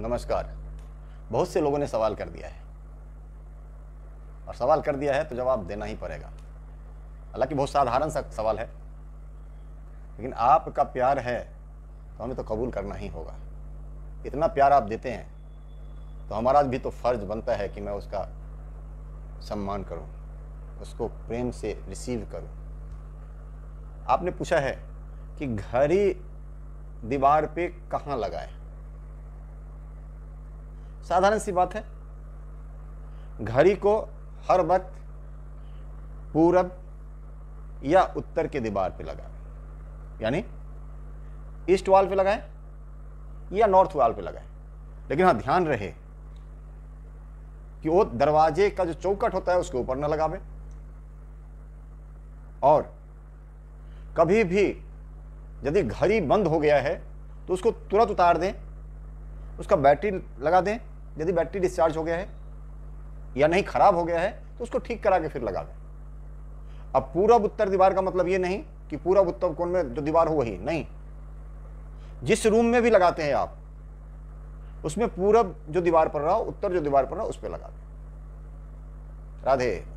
नमस्कार बहुत से लोगों ने सवाल कर दिया है और सवाल कर दिया है तो जवाब देना ही पड़ेगा हालांकि बहुत साधारण सा सवाल है लेकिन आपका प्यार है तो हमें तो कबूल करना ही होगा इतना प्यार आप देते हैं तो हमारा भी तो फ़र्ज बनता है कि मैं उसका सम्मान करूं, उसको प्रेम से रिसीव करूं। आपने पूछा है कि घड़ी दीवार पे कहाँ लगाएं? साधारण सी बात है घड़ी को हर वक्त पूरब या उत्तर के दीवार पे लगाएं यानी ईस्ट वाल पे लगाएं या नॉर्थ वाल पे लगाएं लेकिन हाँ ध्यान रहे कि वो दरवाजे का जो चौकट होता है उसके ऊपर ना लगावे और कभी भी यदि घड़ी बंद हो गया है तो उसको तुरंत उतार दें उसका बैटरी लगा दें यदि बैटरी डिस्चार्ज हो गया है या नहीं खराब हो गया है तो उसको ठीक करा के फिर लगा दें अब पूरब उत्तर दीवार का मतलब ये नहीं कि पूरा उत्तर कोण में जो दीवार हो वही नहीं जिस रूम में भी लगाते हैं आप उसमें पूरब जो दीवार पर रहा उत्तर जो दीवार पर रहा उस पर लगा दें राधे